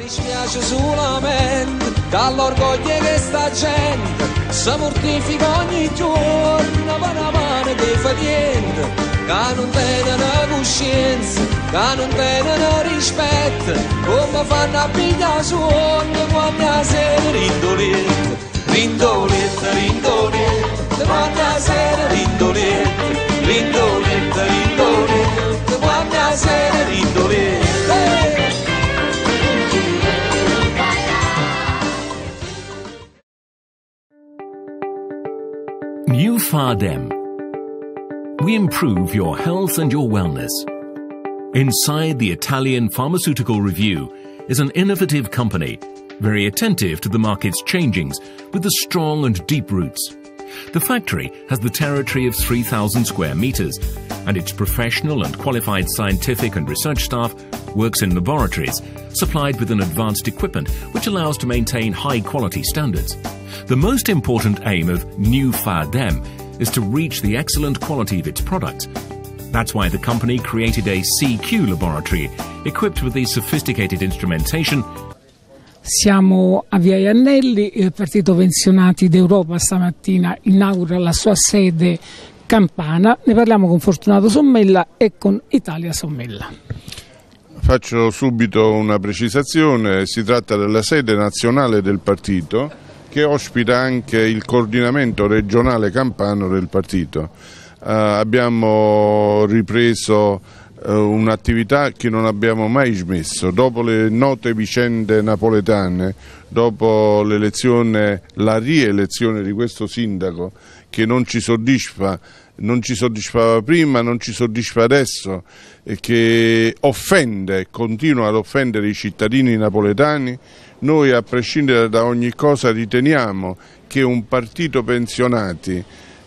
dispiace solamente dall'orgoglio che sta gente si mortifica ogni giorno per la mano che fa niente che non tenne coscienza che non tenne rispetto come fanno a pigliare sogno quando la sera rindolette rindolette rindolette quando la sera rindolette rindolette rindolette quando la sera rindolette Fardem. We improve your health and your wellness. Inside the Italian Pharmaceutical Review is an innovative company, very attentive to the market's changings, with the strong and deep roots. The factory has the territory of 3,000 square meters, and its professional and qualified scientific and research staff works in laboratories supplied with an advanced equipment which allows to maintain high quality standards. The most important aim of New Fardem is to reach the excellent quality of its product. That's why the company created a CQ laboratory, equipped with the sophisticated instrumentation Siamo a Via Iannelli, il Partito Pensionati d'Europa stamattina inaugura la sua sede campana, ne parliamo con Fortunato Sommella e con Italia Sommella. Faccio subito una precisazione, si tratta della sede nazionale del partito che ospita anche il coordinamento regionale campano del partito. Eh, abbiamo ripreso eh, un'attività che non abbiamo mai smesso. Dopo le note vicende napoletane, dopo la rielezione di questo sindaco che non ci soddisfa non ci soddisfava prima, non ci soddisfa adesso, e che offende, continua ad offendere i cittadini napoletani, noi a prescindere da ogni cosa riteniamo che un partito pensionati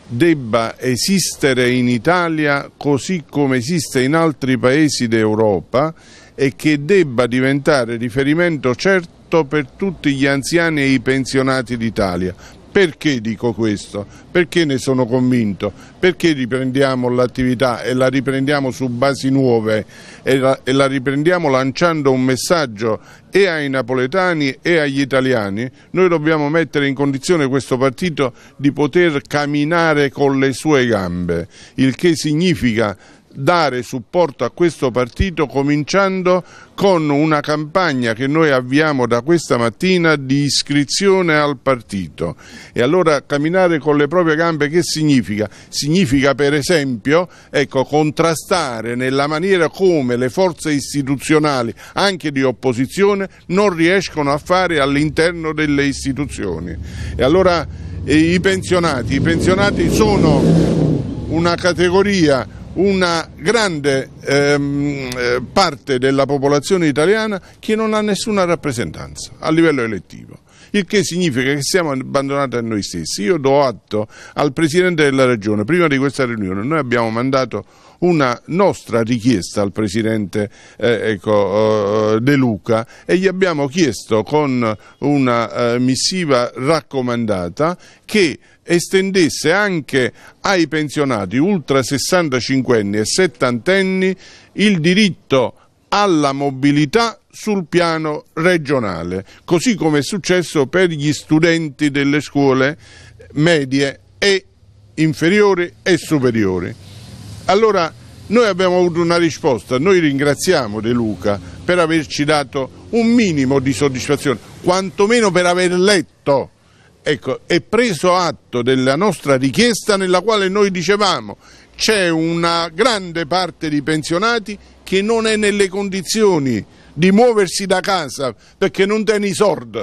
debba esistere in Italia così come esiste in altri paesi d'Europa e che debba diventare riferimento certo per tutti gli anziani e i pensionati d'Italia, perché dico questo? Perché ne sono convinto? Perché riprendiamo l'attività e la riprendiamo su basi nuove e la, e la, riprendiamo lanciando un messaggio e ai napoletani e agli italiani? Noi dobbiamo mettere in condizione questo partito di poter camminare con le sue gambe, il che significa dare supporto a questo partito cominciando con una campagna che noi avviamo da questa mattina di iscrizione al partito. E allora camminare con le proprie gambe che significa? Significa per esempio ecco, contrastare nella maniera come le forze istituzionali, anche di opposizione, non riescono a fare all'interno delle istituzioni. E allora eh, i pensionati, i pensionati sono una categoria una grande ehm, eh, parte della popolazione italiana che non ha nessuna rappresentanza a livello elettivo il che significa che siamo abbandonati a noi stessi. Io do atto al Presidente della Regione, prima di questa riunione, noi abbiamo mandato una nostra richiesta al Presidente eh, ecco, eh, De Luca e gli abbiamo chiesto con una eh, missiva raccomandata che estendesse anche ai pensionati ultra 65 anni e 70 anni il diritto a alla mobilità sul piano regionale, così come è successo per gli studenti delle scuole medie e inferiori e superiori. Allora noi abbiamo avuto una risposta, noi ringraziamo De Luca per averci dato un minimo di soddisfazione, quantomeno per aver letto ecco, e preso atto della nostra richiesta nella quale noi dicevamo c'è una grande parte di pensionati che non è nelle condizioni di muoversi da casa perché non tiene i soldi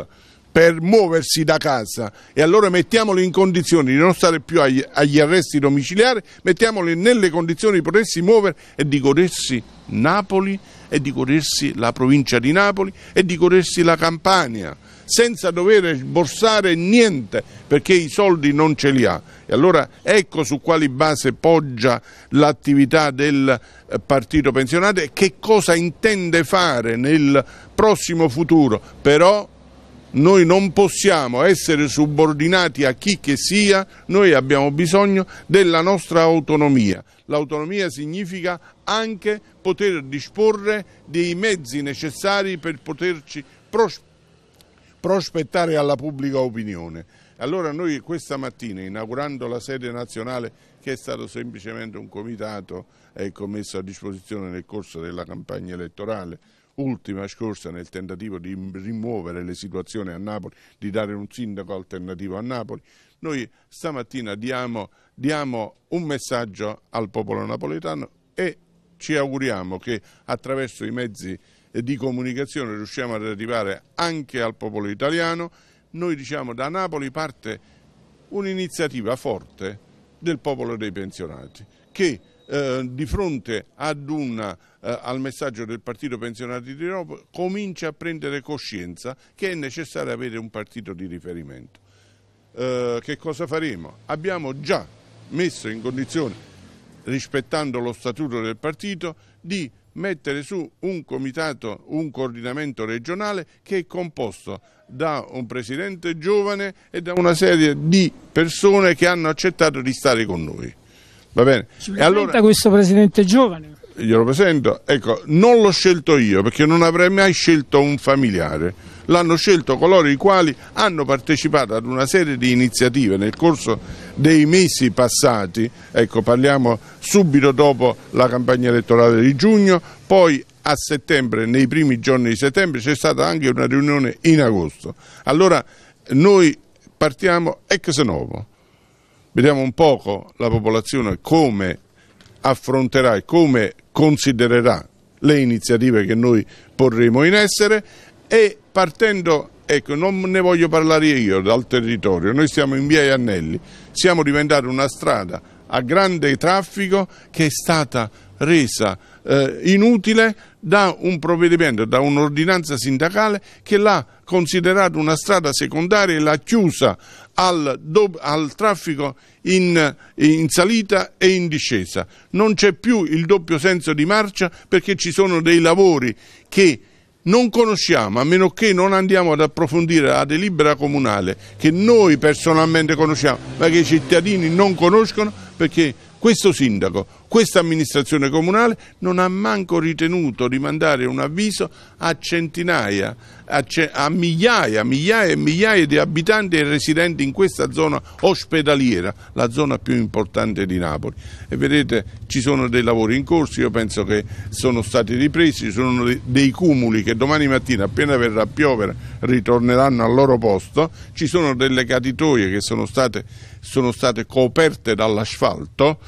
per muoversi da casa e allora mettiamolo in condizioni di non stare più agli, agli arresti domiciliari, mettiamolo nelle condizioni di potersi muovere e di godersi Napoli e di godersi la provincia di Napoli e di godersi la Campania senza dover borsare niente perché i soldi non ce li ha. E allora ecco su quali base poggia l'attività del eh, partito pensionato e che cosa intende fare nel prossimo futuro. Però noi non possiamo essere subordinati a chi che sia, noi abbiamo bisogno della nostra autonomia. L'autonomia significa anche poter disporre dei mezzi necessari per poterci prosperare prospettare alla pubblica opinione. Allora noi questa mattina, inaugurando la sede nazionale, che è stato semplicemente un comitato ecco, messo a disposizione nel corso della campagna elettorale, ultima scorsa nel tentativo di rimuovere le situazioni a Napoli, di dare un sindaco alternativo a Napoli, noi stamattina diamo, diamo un messaggio al popolo napoletano e ci auguriamo che attraverso i mezzi di comunicazione riusciamo ad arrivare anche al popolo italiano, noi diciamo da Napoli parte un'iniziativa forte del popolo dei pensionati che eh, di fronte una, eh, al messaggio del partito pensionati di Roma comincia a prendere coscienza che è necessario avere un partito di riferimento. Eh, che cosa faremo? Abbiamo già messo in condizione, rispettando lo statuto del partito, di mettere su un comitato, un coordinamento regionale che è composto da un presidente giovane e da una serie di persone che hanno accettato di stare con noi. Va bene? Ci allora, questo presidente giovane? Glielo presento, ecco, non l'ho scelto io perché non avrei mai scelto un familiare, l'hanno scelto coloro i quali hanno partecipato ad una serie di iniziative nel corso dei mesi passati, ecco, parliamo subito dopo la campagna elettorale di giugno, poi a settembre, nei primi giorni di settembre, c'è stata anche una riunione in agosto. Allora noi partiamo ex novo, vediamo un poco la popolazione come affronterà e come considererà le iniziative che noi porremo in essere e partendo Ecco, non ne voglio parlare io dal territorio, noi siamo in via Iannelli, siamo diventati una strada a grande traffico che è stata resa eh, inutile da un provvedimento, da un'ordinanza sindacale che l'ha considerata una strada secondaria e l'ha chiusa al, al traffico in, in, salita e in discesa. Non c'è più il doppio senso di marcia perché ci sono dei lavori che non conosciamo, a meno che non andiamo ad approfondire la delibera comunale che noi personalmente conosciamo, ma che i cittadini non conoscono perché questo sindaco, questa amministrazione comunale non ha manco ritenuto di mandare un avviso a centinaia, a, ce, a migliaia, migliaia e migliaia di abitanti e residenti in questa zona ospedaliera, la zona più importante di Napoli. E vedete, ci sono dei lavori in corso, io penso che sono stati ripresi, ci sono dei cumuli che domani mattina, appena verrà a piovere, ritorneranno al loro posto, ci sono delle caditoie che sono state sono state coperte dall'asfalto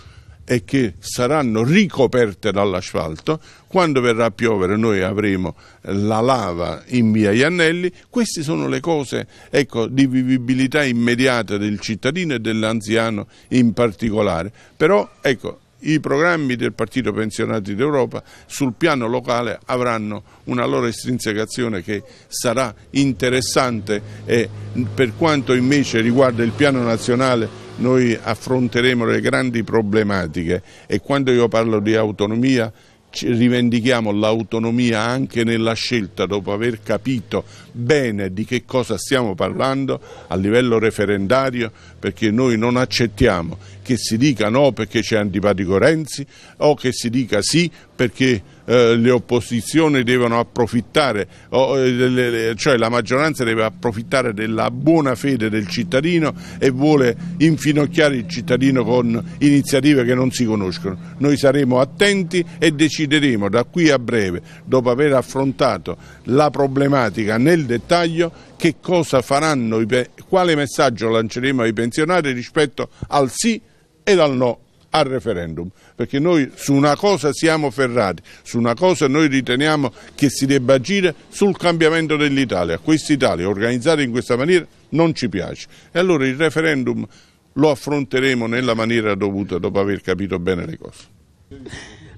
e che saranno ricoperte dall'asfalto, quando verrà a piovere noi avremo la lava in via Iannelli, queste sono le cose ecco, di vivibilità immediata del cittadino e dell'anziano in particolare, però ecco, i programmi del Partito Pensionati d'Europa sul piano locale avranno una loro estrinsecazione che sarà interessante e per quanto invece riguarda il piano nazionale noi affronteremo le grandi problematiche e quando io parlo di autonomia rivendichiamo l'autonomia anche nella scelta dopo aver capito bene di che cosa stiamo parlando a livello referendario perché noi non accettiamo che si dica no perché c'è antipatico Renzi o che si dica sì perché eh, le opposizioni devono approfittare, eh, cioè la maggioranza deve approfittare della buona fede del cittadino e vuole infinocchiare il cittadino con iniziative che non si conoscono. Noi saremo attenti e decideremo da qui a breve, dopo aver affrontato la problematica nel dettaglio, che cosa faranno, quale messaggio lanceremo ai pensionati rispetto al sì ed al no al referendum, perché noi su una cosa siamo ferrati, su una cosa noi riteniamo che si debba agire sul cambiamento dell'Italia, quest'Italia organizzata in questa maniera non ci piace e allora il referendum lo affronteremo nella maniera dovuta dopo aver capito bene le cose.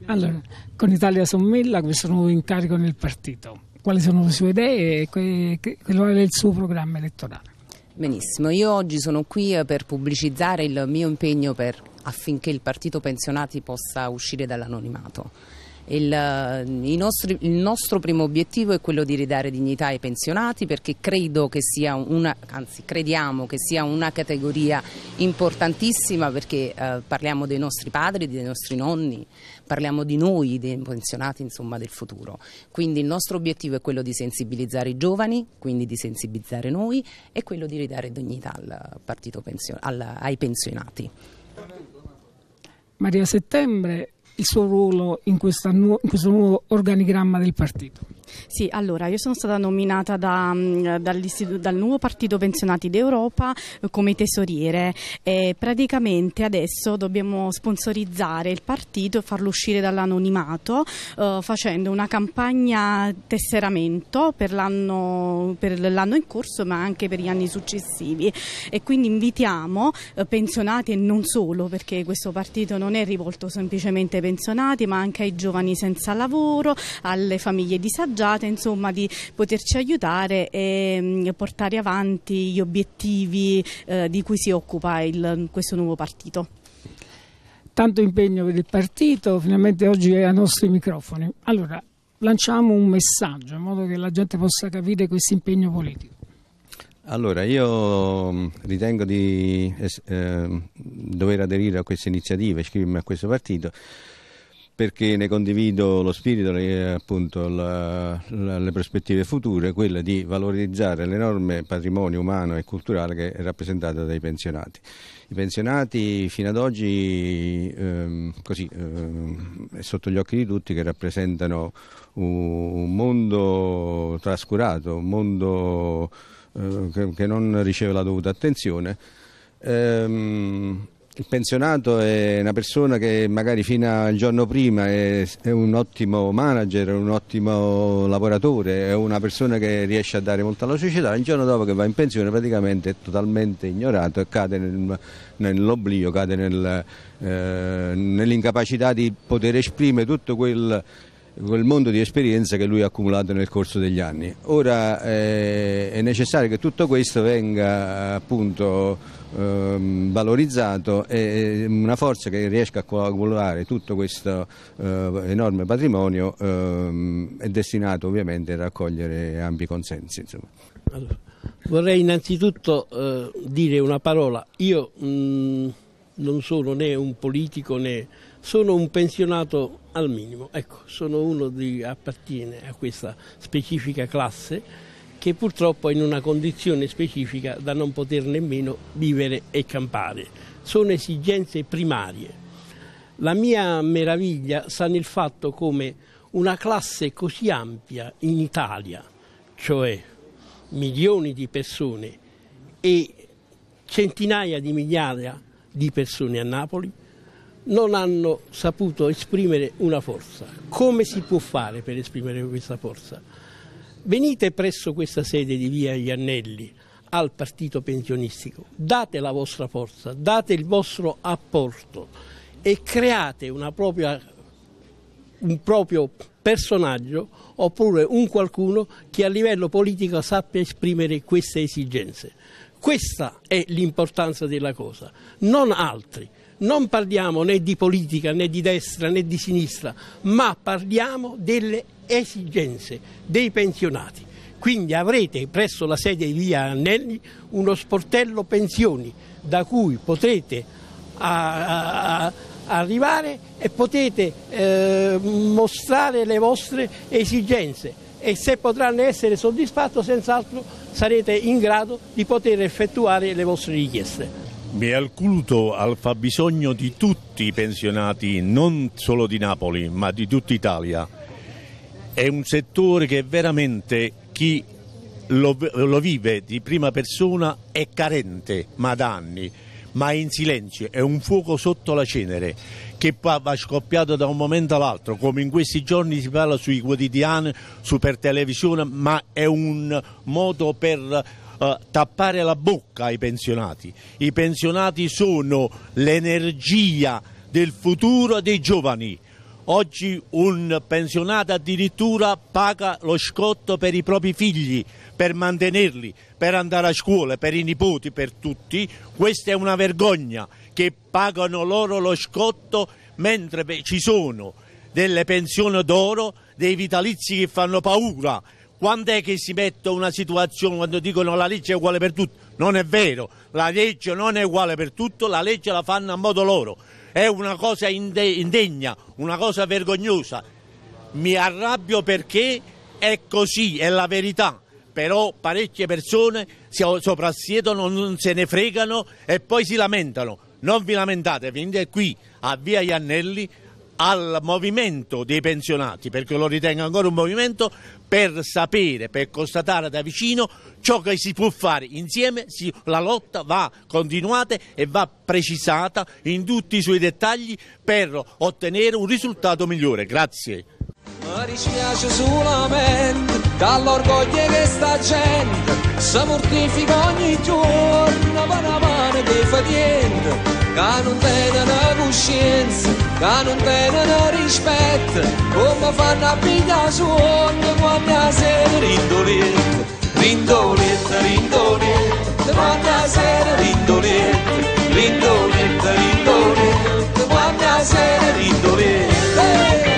Allora, con Italia Sommilla questo nuovo incarico nel partito, quali sono le sue idee e qual è il suo programma elettorale? Benissimo, io oggi sono qui per pubblicizzare il mio impegno per affinché il partito pensionati possa uscire dall'anonimato. Il, eh, nostri, il, nostro primo obiettivo è quello di ridare dignità ai pensionati perché credo che sia una, anzi crediamo che sia una categoria importantissima perché eh, parliamo dei nostri padri, dei nostri nonni, parliamo di noi, dei pensionati insomma del futuro. Quindi il nostro obiettivo è quello di sensibilizzare i giovani, quindi di sensibilizzare noi e quello di ridare dignità al partito pension, al, ai pensionati. Maria Settembre il suo ruolo in, nu- in questo nuovo organigramma del partito? Sì, allora io sono stata nominata da, mm, dal nuovo partito pensionati d'Europa eh, come tesoriere e praticamente adesso dobbiamo sponsorizzare il partito e farlo uscire dall'anonimato eh, facendo una campagna tesseramento per l'anno, per l'anno, in corso ma anche per gli anni successivi e quindi invitiamo eh, pensionati e non solo perché questo partito non è rivolto semplicemente ai pensionati ma anche ai giovani senza lavoro, alle famiglie disagiate associate insomma, di poterci aiutare e mm, portare avanti gli obiettivi eh, di cui si occupa il, questo nuovo partito. Tanto impegno per il partito, finalmente oggi è ai nostri microfoni. Allora, lanciamo un messaggio in modo che la gente possa capire questo impegno politico. Allora, io mm, ritengo di eh, dover aderire a queste iniziative, iscrivermi a questo partito, perché ne condivido lo spirito e appunto la, la, le prospettive future, quella di valorizzare l'enorme patrimonio umano e culturale che è rappresentato dai pensionati. I pensionati fino ad oggi, ehm, così, ehm, è sotto gli occhi di tutti, che rappresentano un, un mondo trascurato, un mondo eh, che, che, non riceve la dovuta attenzione. Ehm, il pensionato è una persona che magari fino al giorno prima è, è, un ottimo manager, un ottimo lavoratore, è una persona che riesce a dare molto alla società, il giorno dopo che va in pensione praticamente è totalmente ignorato e cade nel, nell'oblio, cade nel, eh, nell'incapacità di poter esprimere tutto quel quel mondo di esperienza che lui ha accumulato nel corso degli anni. Ora eh, è necessario che tutto questo venga appunto ehm, valorizzato e ehm, una forza che riesca a coagulare tutto questo eh, enorme patrimonio ehm, è destinato ovviamente a raccogliere ampi consensi. Allora, vorrei innanzitutto eh, dire una parola. Io mh, mm, non sono né un politico né sono un pensionato al minimo, ecco, sono uno che appartiene a questa specifica classe che purtroppo è in una condizione specifica da non poter nemmeno vivere e campare. Sono esigenze primarie. La mia meraviglia sta nel fatto come una classe così ampia in Italia, cioè milioni di persone e centinaia di migliaia di persone a Napoli, non hanno saputo esprimere una forza. Come si può fare per esprimere questa forza? Venite presso questa sede di Via Iannelli al partito pensionistico, date la vostra forza, date il vostro apporto e create propria, un proprio personaggio oppure un qualcuno che a livello politico sappia esprimere queste esigenze. Questa è l'importanza della cosa, non altri non parliamo né di politica né di destra né di sinistra, ma parliamo delle esigenze dei pensionati. Quindi avrete presso la sede di Via Annelli uno sportello pensioni da cui potrete a, a, arrivare e potete eh, mostrare le vostre esigenze e se potranno essere soddisfatto senz'altro sarete in grado di poter effettuare le vostre richieste. Bielculuto al fabbisogno di tutti i pensionati, non solo di Napoli, ma di tutta Italia. È un settore che veramente chi lo, lo vive di prima persona è carente, ma da anni, ma è in silenzio, è un fuoco sotto la cenere che va scoppiato da un momento all'altro, come in questi giorni si parla sui quotidiani, su per televisione, ma è un modo per eh, tappare la bocca ai pensionati. I pensionati sono l'energia del futuro dei giovani. Oggi un pensionato addirittura paga lo scotto per i propri figli, per mantenerli, per andare a scuola, per i nipoti, per tutti. Questa è una vergogna che pagano loro lo scotto mentre ci sono delle pensioni d'oro, dei vitalizi che fanno paura quando è che si mette una situazione quando dicono la legge è uguale per tutti? Non è vero, la legge non è uguale per tutto, la legge la fanno a modo loro. È una cosa indegna, una cosa vergognosa. Mi arrabbio perché è così, è la verità. Però parecchie persone si soprassiedono, non se ne fregano e poi si lamentano. Non vi lamentate, venite qui a Via Iannelli al movimento dei pensionati, perché lo ritengo ancora un movimento, per sapere, per constatare da vicino ciò che si può fare insieme, si, la lotta va continuata e va precisata in tutti i suoi dettagli per ottenere un risultato migliore. Grazie. dall'orgoglio che sta gente si mortifica ogni giorno per la mano che fa niente, che non tenga la coscienza che non tenono rispetto come fanno a piglia suona quando sera rindolette rindolette rindolette quando sera rindolette rindolette rindolette quando sera rindolette